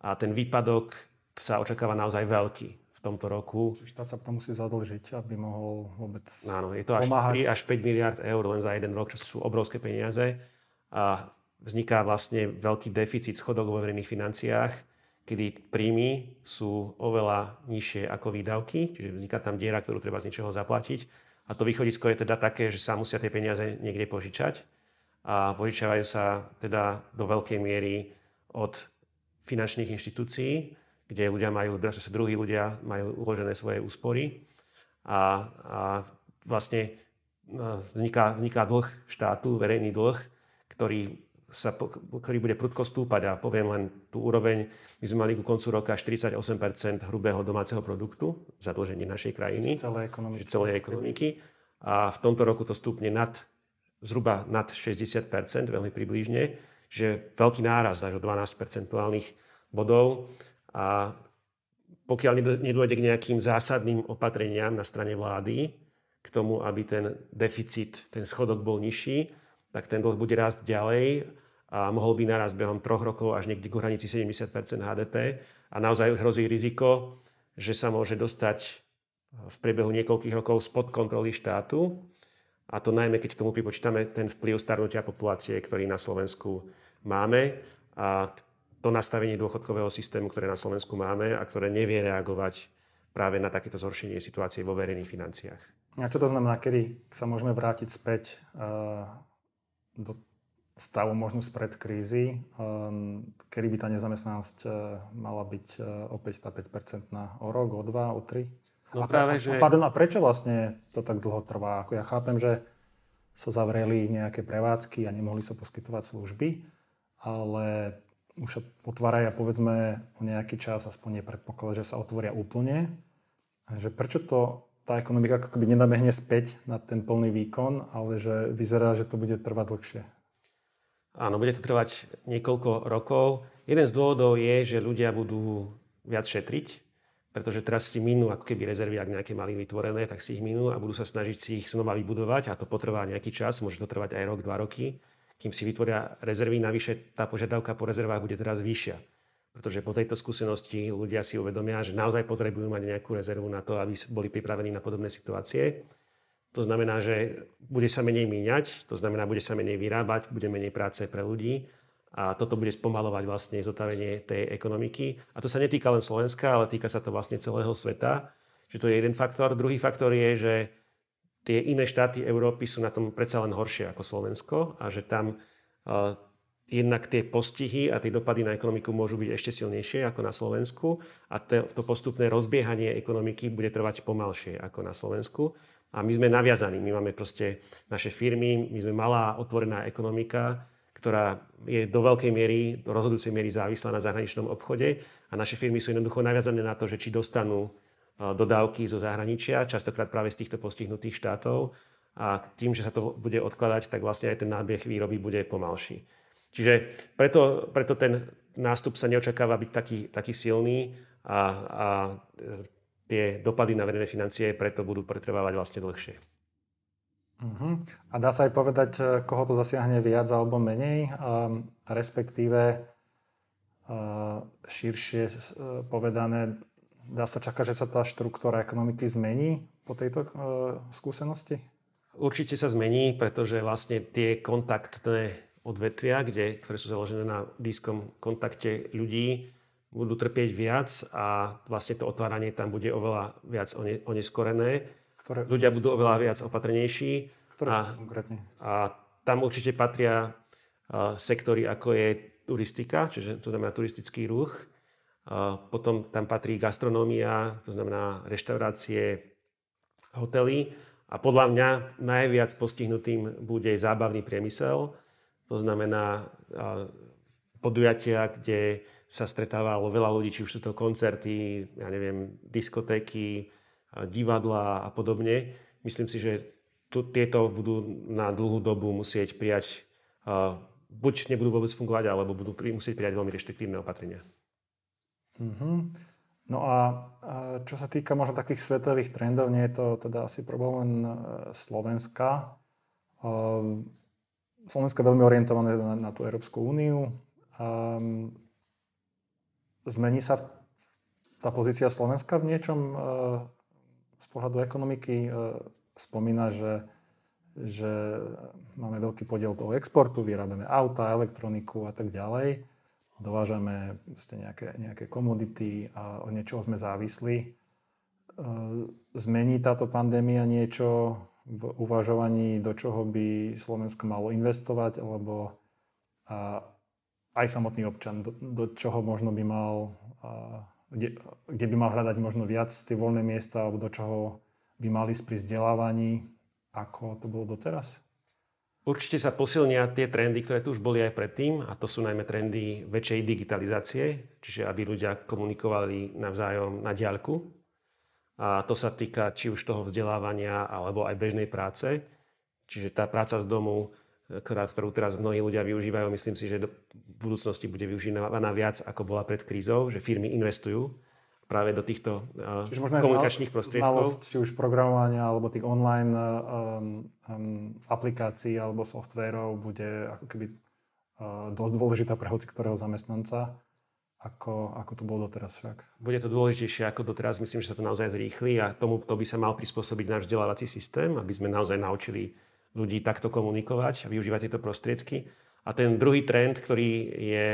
a ten výpadok sa očakáva naozaj veľký v tomto roku. Čiže štát sa potom musí zadlžiť, aby mohol vôbec Áno, je to až pomáhať. 3 až 5 miliard eur len za jeden rok, čo sú obrovské peniaze. A vzniká vlastne veľký deficit schodok vo verejných financiách, kedy príjmy sú oveľa nižšie ako výdavky, čiže vzniká tam diera, ktorú treba z niečoho zaplatiť. A to východisko je teda také, že sa musia tie peniaze niekde požičať a požičiavajú sa teda do veľkej miery od finančných inštitúcií, kde ľudia majú, zase druhí ľudia majú uložené svoje úspory a, a vlastne e, vzniká, vzniká dlh štátu, verejný dlh, ktorý, sa, ktorý bude prudko stúpať. A poviem len tú úroveň, my sme mali ku koncu roka 48 hrubého domáceho produktu, zadlženie našej krajiny, celej ekonomiky. celej ekonomiky. A v tomto roku to stúpne nad, zhruba nad 60 veľmi približne že veľký náraz až o 12 percentuálnych bodov a pokiaľ nedôjde k nejakým zásadným opatreniam na strane vlády, k tomu, aby ten deficit, ten schodok bol nižší, tak ten dlh bude rásť ďalej a mohol by naraz behom troch rokov až niekde k hranici 70 HDP a naozaj hrozí riziko, že sa môže dostať v priebehu niekoľkých rokov spod kontroly štátu a to najmä, keď k tomu pripočítame ten vplyv starnutia populácie, ktorý na Slovensku máme a to nastavenie dôchodkového systému, ktoré na Slovensku máme a ktoré nevie reagovať práve na takéto zhoršenie situácie vo verejných financiách. A čo to znamená, kedy sa môžeme vrátiť späť uh, do stavu možno spred krízy, um, kedy by tá nezamestnanosť uh, mala byť uh, opäť tá 5 o rok, o dva, o tri? No a, práve, a, že... Pardon, a prečo vlastne to tak dlho trvá? Ako ja chápem, že sa zavreli nejaké prevádzky a nemohli sa poskytovať služby, ale už sa otvárajú, povedzme, o nejaký čas, aspoň je predpoklad, že sa otvoria úplne. Že prečo to tá ekonomika ako keby nenabehne späť na ten plný výkon, ale že vyzerá, že to bude trvať dlhšie? Áno, bude to trvať niekoľko rokov. Jeden z dôvodov je, že ľudia budú viac šetriť, pretože teraz si minú ako keby rezervy, ak nejaké mali vytvorené, tak si ich minú a budú sa snažiť si ich znova vybudovať a to potrvá nejaký čas, môže to trvať aj rok, dva roky, kým si vytvoria rezervy, navyše tá požiadavka po rezervách bude teraz vyššia. Pretože po tejto skúsenosti ľudia si uvedomia, že naozaj potrebujú mať nejakú rezervu na to, aby boli pripravení na podobné situácie. To znamená, že bude sa menej míňať, to znamená, bude sa menej vyrábať, bude menej práce pre ľudí a toto bude spomalovať vlastne zotavenie tej ekonomiky. A to sa netýka len Slovenska, ale týka sa to vlastne celého sveta. Že to je jeden faktor. Druhý faktor je, že tie iné štáty Európy sú na tom predsa len horšie ako Slovensko a že tam uh, jednak tie postihy a tie dopady na ekonomiku môžu byť ešte silnejšie ako na Slovensku a to postupné rozbiehanie ekonomiky bude trvať pomalšie ako na Slovensku. A my sme naviazaní, my máme proste naše firmy, my sme malá otvorená ekonomika, ktorá je do veľkej miery, do rozhodujúcej miery závislá na zahraničnom obchode a naše firmy sú jednoducho naviazané na to, že či dostanú e, dodávky zo zahraničia, častokrát práve z týchto postihnutých štátov a tým, že sa to bude odkladať, tak vlastne aj ten nábeh výroby bude pomalší. Čiže preto, preto ten nástup sa neočakáva byť taký, taký silný a, a tie dopady na verejné financie preto budú pretrvávať vlastne dlhšie. Uh-huh. A dá sa aj povedať, e, koho to zasiahne viac alebo menej, um, respektíve uh, širšie uh, povedané, dá sa čakať, že sa tá štruktúra ekonomiky zmení po tejto uh, skúsenosti? Určite sa zmení, pretože vlastne tie kontaktné odvetvia, kde, ktoré sú založené na blízkom kontakte ľudí, budú trpieť viac a vlastne to otváranie tam bude oveľa viac oneskorené. Ktoré... Ľudia budú oveľa viac opatrnejší. Ktoré a, konkrétne? A tam určite patria uh, sektory, ako je turistika, čiže to znamená turistický ruch. Uh, potom tam patrí gastronómia, to znamená reštaurácie, hotely. A podľa mňa najviac postihnutým bude zábavný priemysel, to znamená uh, podujatia, kde sa stretávalo veľa ľudí, či už sú to koncerty, ja neviem, diskotéky, divadla a podobne. Myslím si, že tu, tieto budú na dlhú dobu musieť prijať, uh, buď nebudú vôbec fungovať, alebo budú pri, musieť prijať veľmi reštriktívne opatrenia. Mm-hmm. No a čo sa týka možno takých svetových trendov, nie je to teda asi problém len e, Slovenska. Ehm, Slovensko je veľmi orientované na, na tú Európsku úniu. Ehm, zmení sa tá pozícia Slovenska v niečom e, z pohľadu ekonomiky e, spomína, že, že máme veľký podiel toho exportu, vyrábame auta, elektroniku a tak ďalej. Dovážame nejaké, nejaké komodity a od niečoho sme závislí. E, zmení táto pandémia niečo v uvažovaní, do čoho by Slovensko malo investovať, alebo aj samotný občan, do, do čoho možno by mal kde, kde by mal hľadať možno viac tie voľné miesta alebo do čoho by mali ísť pri vzdelávaní, ako to bolo doteraz? Určite sa posilnia tie trendy, ktoré tu už boli aj predtým, a to sú najmä trendy väčšej digitalizácie, čiže aby ľudia komunikovali navzájom na diaľku. A to sa týka či už toho vzdelávania alebo aj bežnej práce. Čiže tá práca z domu ktorú teraz mnohí ľudia využívajú. Myslím si, že v budúcnosti bude využívaná viac, ako bola pred krízou, že firmy investujú práve do týchto e, Čiže možno komunikačných znal, prostriedkov. Znalosť či už programovania alebo tých online um, um, aplikácií alebo softvérov bude ako keby uh, dosť dôležitá pre hoci ktorého zamestnanca, ako, ako to bolo doteraz však. Bude to dôležitejšie ako doteraz. Myslím, že sa to naozaj zrýchli a tomu to by sa mal prispôsobiť náš vzdelávací systém, aby sme naozaj naučili ľudí takto komunikovať a využívať tieto prostriedky. A ten druhý trend, ktorý je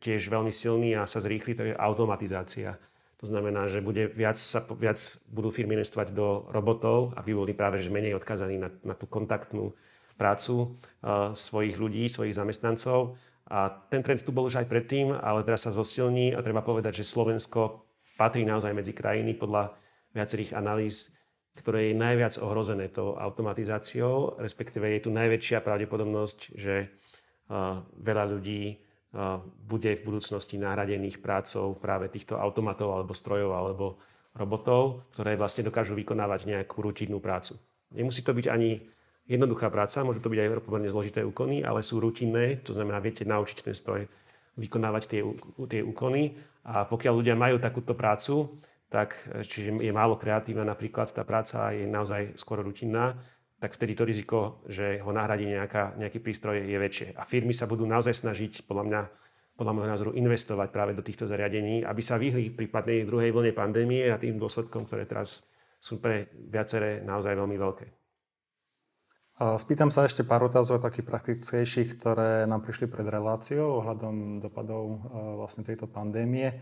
tiež veľmi silný a sa zrýchli, to je automatizácia. To znamená, že bude viac, sa, viac budú firmy investovať do robotov, aby boli práve že menej odkazaní na, na tú kontaktnú prácu uh, svojich ľudí, svojich zamestnancov. A ten trend tu bol už aj predtým, ale teraz sa zosilní a treba povedať, že Slovensko patrí naozaj medzi krajiny podľa viacerých analýz ktoré je najviac ohrozené tou automatizáciou, respektíve je tu najväčšia pravdepodobnosť, že veľa ľudí bude v budúcnosti nahradených prácou práve týchto automatov alebo strojov alebo robotov, ktoré vlastne dokážu vykonávať nejakú rutinnú prácu. Nemusí to byť ani jednoduchá práca, môžu to byť aj pomerne zložité úkony, ale sú rutinné, to znamená, viete naučiť ten stroj vykonávať tie, tie úkony a pokiaľ ľudia majú takúto prácu, tak, e, čiže je málo kreatívna napríklad tá práca, je naozaj skoro rutinná, tak vtedy to riziko, že ho nahradí nejaká, nejaký prístroj, je väčšie. A firmy sa budú naozaj snažiť, podľa mňa, podľa môjho názoru, investovať práve do týchto zariadení, aby sa vyhli v prípadnej druhej vlne pandémie a tým dôsledkom, ktoré teraz sú pre viaceré naozaj veľmi veľké. Spýtam sa ešte pár otázov takých praktickejších, ktoré nám prišli pred reláciou ohľadom dopadov e, vlastne tejto pandémie.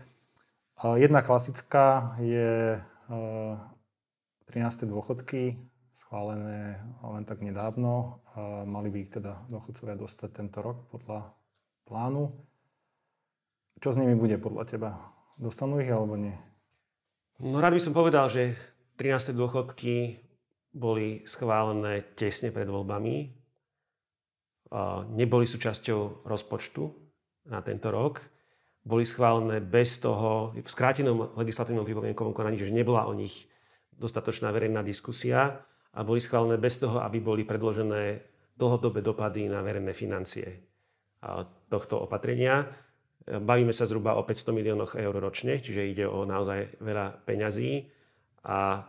Jedna klasická je 13. E, dôchodky, schválené len tak nedávno. Mali by ich teda dôchodcovia dostať tento rok podľa plánu. Čo s nimi bude podľa teba? Dostanú ich alebo nie? No rád by som povedal, že 13. dôchodky boli schválené tesne pred voľbami. Neboli súčasťou rozpočtu na tento rok boli schválené bez toho, v skrátenom legislatívnom pripomienkovom konaní, že nebola o nich dostatočná verejná diskusia a boli schválené bez toho, aby boli predložené dlhodobé dopady na verejné financie tohto opatrenia. Bavíme sa zhruba o 500 miliónoch eur ročne, čiže ide o naozaj veľa peňazí a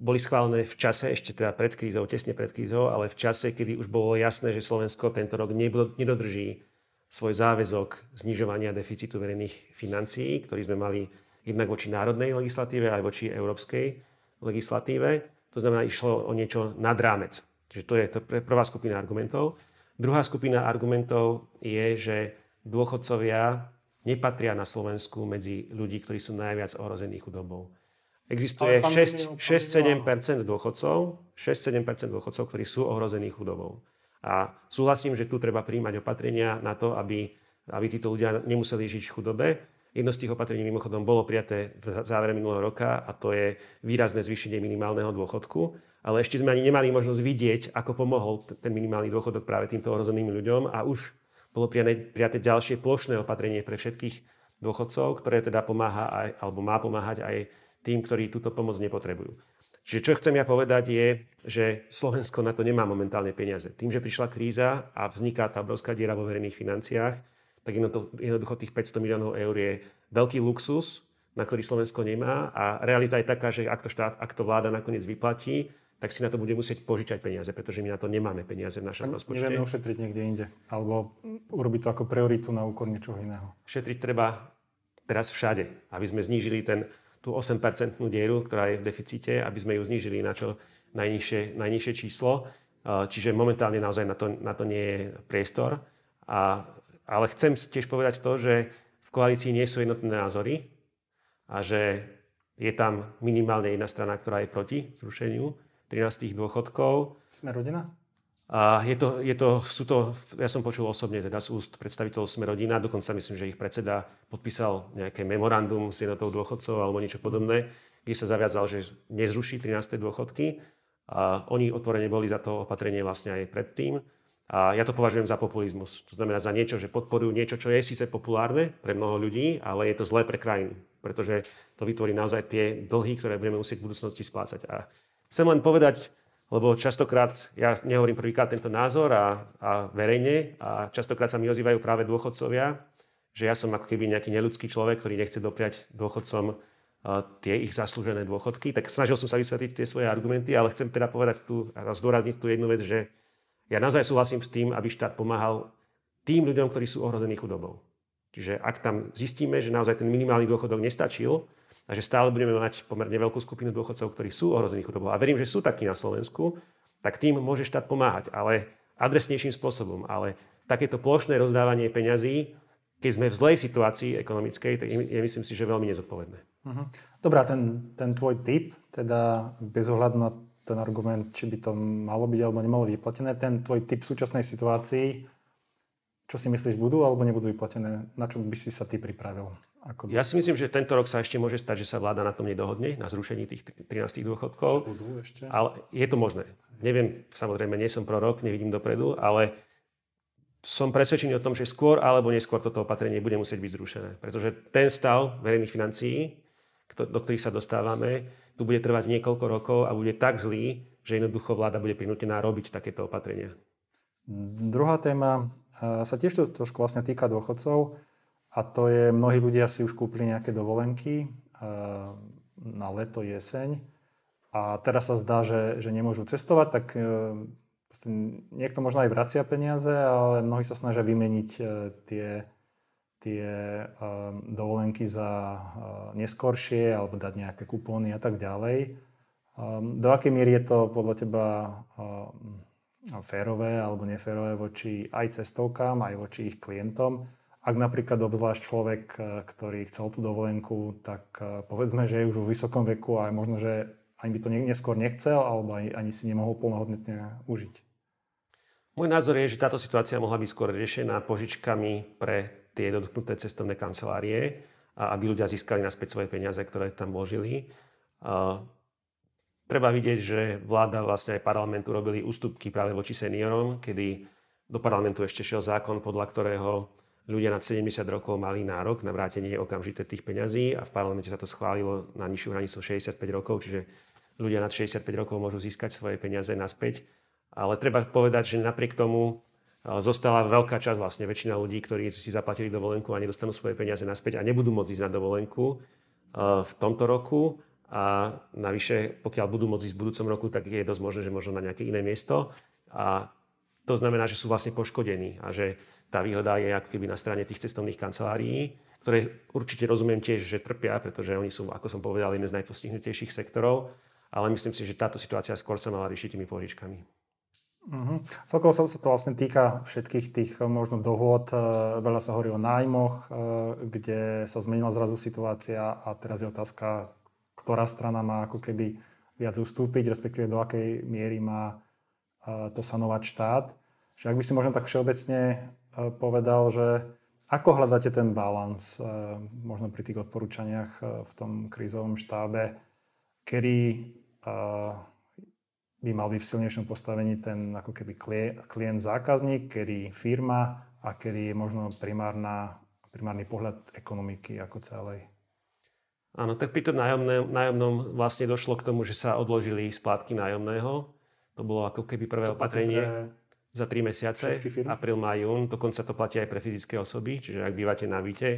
boli schválené v čase, ešte teda pred krízou, tesne pred krízou, ale v čase, kedy už bolo jasné, že Slovensko tento rok nedodrží svoj záväzok znižovania deficitu verejných financií, ktorý sme mali jednak voči národnej legislatíve, aj voči európskej legislatíve. To znamená, išlo o niečo nad rámec. Čiže to je to prvá skupina argumentov. Druhá skupina argumentov je, že dôchodcovia nepatria na Slovensku medzi ľudí, ktorí sú najviac ohrození chudobou. Existuje 6-7 dôchodcov, 6-7 dôchodcov, ktorí sú ohrození chudobou. A súhlasím, že tu treba príjmať opatrenia na to, aby, aby títo ľudia nemuseli žiť v chudobe. Jedno z tých opatrení mimochodom bolo prijaté v závere minulého roka a to je výrazné zvýšenie minimálneho dôchodku. Ale ešte sme ani nemali možnosť vidieť, ako pomohol ten minimálny dôchodok práve týmto ohrozeným ľuďom a už bolo prijaté ďalšie plošné opatrenie pre všetkých dôchodcov, ktoré teda pomáha aj, alebo má pomáhať aj tým, ktorí túto pomoc nepotrebujú. Čiže čo chcem ja povedať je, že Slovensko na to nemá momentálne peniaze. Tým, že prišla kríza a vzniká tá obrovská diera vo verejných financiách, tak jednoducho tých 500 miliónov eur je veľký luxus, na ktorý Slovensko nemá a realita je taká, že ak to, štát, ak to vláda nakoniec vyplatí, tak si na to bude musieť požičať peniaze, pretože my na to nemáme peniaze v našom rozpočte. Nevieme ušetriť niekde inde, alebo urobiť to ako prioritu na úkor niečoho iného. Šetriť treba teraz všade, aby sme znížili ten tú 8-percentnú dieru, ktorá je v deficite, aby sme ju znížili na čo najnižšie, najnižšie číslo. Eh, čiže momentálne naozaj na to, na to nie je priestor. A, ale chcem tiež povedať to, že v koalícii nie sú jednotné názory a že je tam minimálne jedna strana, ktorá je proti zrušeniu 13. dôchodkov. Sme rodina? A je to, je to, sú to, ja som počul osobne teda z úst predstaviteľov Smerodina, dokonca myslím, že ich predseda podpísal nejaké memorandum s jednotou dôchodcov alebo niečo podobné, kde sa zaviazal, že nezruší 13. dôchodky. A oni otvorene boli za to opatrenie vlastne aj predtým. A ja to považujem za populizmus. To znamená za niečo, že podporujú niečo, čo je síce populárne pre mnoho ľudí, ale je to zlé pre krajinu, pretože to vytvorí naozaj tie dlhy, ktoré budeme musieť v budúcnosti splácať. A chcem len povedať, lebo častokrát, ja nehovorím prvýkrát tento názor a, a verejne, a častokrát sa mi ozývajú práve dôchodcovia, že ja som ako keby nejaký neludský človek, ktorý nechce dopriať dôchodcom uh, tie ich zaslúžené dôchodky. Tak snažil som sa vysvetliť tie svoje argumenty, ale chcem teda povedať tu a zdôrazniť tú jednu vec, že ja naozaj súhlasím s tým, aby štát pomáhal tým ľuďom, ktorí sú ohrození chudobou. Čiže ak tam zistíme, že naozaj ten minimálny dôchodok nestačil, Takže stále budeme mať pomerne veľkú skupinu dôchodcov, ktorí sú ohrození chudobou. A verím, že sú takí na Slovensku, tak tým môže štát pomáhať, ale adresnejším spôsobom. Ale takéto plošné rozdávanie peňazí, keď sme v zlej situácii ekonomickej, tak je myslím si, že veľmi nezodpovedné. Mhm. Dobrá, ten, ten tvoj tip, teda bez ohľadu na ten argument, či by to malo byť alebo nemalo vyplatené, ten tvoj typ v súčasnej situácii, čo si myslíš, budú alebo nebudú vyplatené? Na čo by si sa ty pripravil? Ako ja si myslím, že tento rok sa ešte môže stať, že sa vláda na tom nedohodne, na zrušení tých 13 dôchodkov. Ešte? Ale je to možné. Neviem, samozrejme, nie som prorok, nevidím dopredu, ale som presvedčený o tom, že skôr alebo neskôr toto opatrenie bude musieť byť zrušené. Pretože ten stav verejných financií, do ktorých sa dostávame, tu bude trvať niekoľko rokov a bude tak zlý, že jednoducho vláda bude prinútená robiť takéto opatrenia. Druhá téma eh, sa tiež trošku vlastne týka dôchodcov. A to je, mnohí ľudia si už kúpili nejaké dovolenky eh, na leto, jeseň. A teraz sa zdá, že, že nemôžu cestovať, tak eh, niekto možno aj vracia peniaze, ale mnohí sa snažia vymeniť eh, tie, tie dovolenky za neskoršie alebo dať nejaké kupóny a tak ďalej. Do akej miery je to podľa teba férové alebo neférové voči aj cestovkám, aj voči ich klientom? Ak napríklad obzvlášť človek, eh, ktorý chcel tú dovolenku, tak eh, povedzme, že je už v vysokom veku a možno, že ani by to neskôr nechcel alebo ani, ani si nemohol plnohodnotne užiť. Môj názor je, že táto situácia mohla byť skôr riešená požičkami pre tie dotknuté cestovné kancelárie, aby ľudia získali naspäť svoje peniaze, ktoré tam vložili. Treba vidieť, že vláda vlastne aj parlamentu robili ústupky práve voči seniorom, kedy do parlamentu ešte šiel zákon, podľa ktorého ľudia nad 70 rokov mali nárok na vrátenie okamžite tých peňazí a v parlamente sa to schválilo na nižšiu hranicu 65 rokov, čiže ľudia nad 65 rokov môžu získať svoje peniaze naspäť. Ale treba povedať, že napriek tomu e, zostala veľká časť, vlastne väčšina ľudí, ktorí si zaplatili dovolenku a nedostanú svoje peniaze naspäť a nebudú môcť ísť na dovolenku e, v tomto roku. A navyše, pokiaľ budú môcť ísť v budúcom roku, tak je dosť možné, že možno na nejaké iné miesto. A to znamená, že sú vlastne poškodení a že tá výhoda je ako keby na strane tých cestovných kancelárií, ktoré určite rozumiem tiež, že trpia, pretože oni sú, ako som povedal, jeden z najpostihnutejších sektorov, ale myslím si, že táto situácia skôr sa mala riešiť tými požičkami. Mm-hmm. Celkovo sa to vlastne týka všetkých tých eh, možno dohôd. Eh, veľa sa hovorí o nájmoch, eh, kde sa zmenila zrazu situácia a teraz je otázka, ktorá strana má ako keby viac ustúpiť, respektíve do akej miery má to sanovať štát. Že ak by si možno tak všeobecne e, povedal, že ako hľadáte ten balans e, možno pri tých odporúčaniach e, v tom krízovom štábe, kedy by mal byť v silnejšom postavení ten ako keby klient zákazník, kedy firma a kedy je možno primárna, primárny pohľad ekonomiky ako celej. Áno, tak pri tom nájomné, nájomnom vlastne došlo k tomu, že sa odložili splátky nájomného to bolo ako keby prvé to opatrenie pre... za 3 mesiace, apríl, maj, jún. Dokonca to platí aj pre fyzické osoby, čiže ak bývate na víte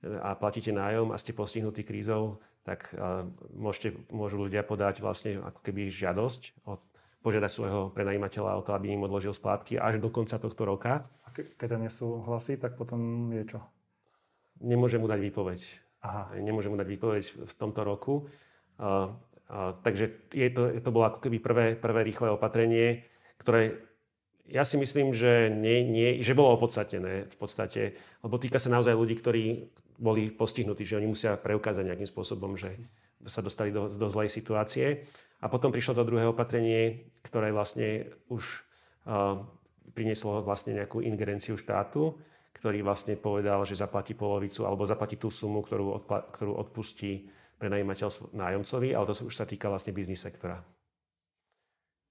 e, a platíte nájom a ste postihnutí krízou, tak e, môžete, môžu ľudia podať vlastne ako keby žiadosť od požiadať svojho prenajímateľa o to, aby im odložil splátky až do konca tohto roka. A ke- keď sú nesúhlasí, tak potom je čo? Nemôžem mu dať výpoveď. Aha. Nemôžem mu dať výpoveď v tomto roku. E, takže je to, je to bolo ako keby prvé, prvé rýchle opatrenie, ktoré ja si myslím, že, nie, nie, že bolo opodstatnené v podstate, lebo týka sa naozaj ľudí, ktorí boli postihnutí, že oni musia preukázať nejakým spôsobom, že sa dostali do, do zlej situácie. A potom prišlo to druhé opatrenie, ktoré vlastne už uh, prinieslo vlastne nejakú ingerenciu štátu, ktorý vlastne povedal, že zaplatí polovicu alebo zaplatí tú sumu, ktorú, odpla- ktorú odpustí prenajímateľ nájomcovi, ale to už sa týka vlastne biznis sektora.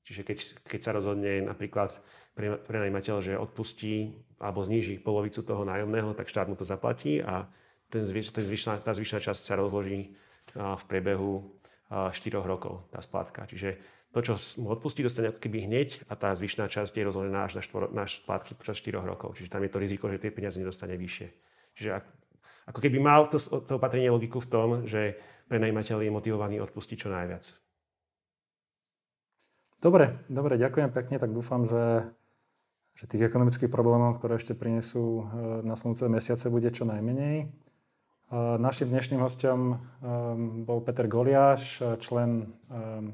Čiže keď, keď sa rozhodne napríklad prenajímateľ, že odpustí alebo zníži polovicu toho nájomného, tak štát mu to zaplatí a ten, zvyš, ten zvyšná, tá zvyšná časť sa rozloží v priebehu 4 rokov, tá splátka. Čiže to, čo mu odpustí, dostane ako keby hneď a tá zvyšná časť je rozložená až na, štvor, na splátky počas 4 rokov. Čiže tam je to riziko, že tie peniaze nedostane vyššie. Čiže ak ako keby mal to, to opatrenie logiku v tom, že prenajímateľ je motivovaný odpustiť čo najviac. Dobre, dobre, ďakujem pekne, tak dúfam, že, že tých ekonomických problémov, ktoré ešte prinesú e, na slunce mesiace, bude čo najmenej. E, našim dnešným hostom e, bol Peter Goliáš, člen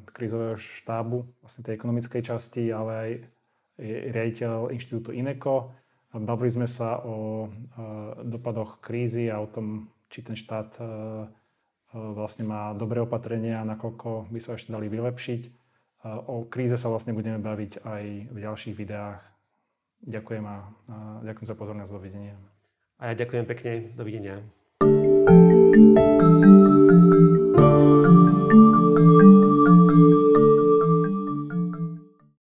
krízového štábu, vlastne tej ekonomickej časti, ale aj riaditeľ inštitútu INECO. Bavili sme sa o e, dopadoch krízy a o tom, či ten štát e, e, vlastne má dobré opatrenia, nakoľko by sa ešte dali vylepšiť. O kríze sa vlastne budeme baviť aj v ďalších videách. Ďakujem a ďakujem za pozornosť. Dovidenia. A ja ďakujem pekne. Dovidenia. thank you